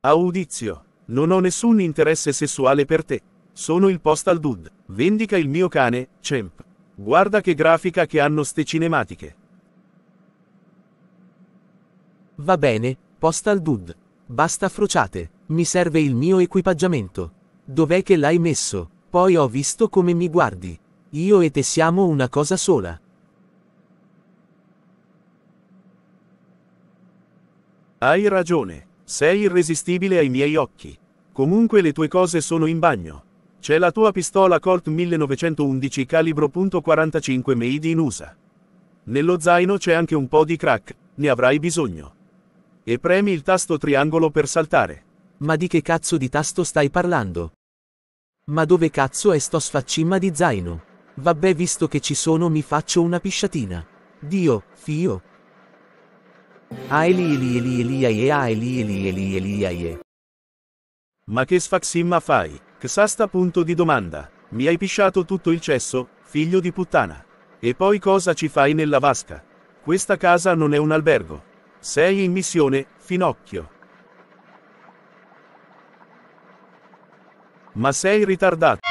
Audizio. Non ho nessun interesse sessuale per te. Sono il postal dude. Vendica il mio cane, Champ. Guarda che grafica che hanno ste cinematiche. Va bene, postal dude. Basta frociate. Mi serve il mio equipaggiamento. Dov'è che l'hai messo? Poi ho visto come mi guardi. Io e te siamo una cosa sola. Hai ragione. Sei irresistibile ai miei occhi. Comunque le tue cose sono in bagno. C'è la tua pistola Colt 1911 calibro .45 made in USA. Nello zaino c'è anche un po' di crack, ne avrai bisogno. E premi il tasto triangolo per saltare. Ma di che cazzo di tasto stai parlando? Ma dove cazzo è sto sfaccimma di zaino? Vabbè visto che ci sono mi faccio una pisciatina. Dio, fio, Aeli eli eli eli aie aeli eli eli eli aie. Ma che sfaximma fai? Xasta punto di domanda. Mi hai pisciato tutto il cesso, figlio di puttana. E poi cosa ci fai nella vasca? Questa casa non è un albergo. Sei in missione, finocchio. Ma sei ritardato.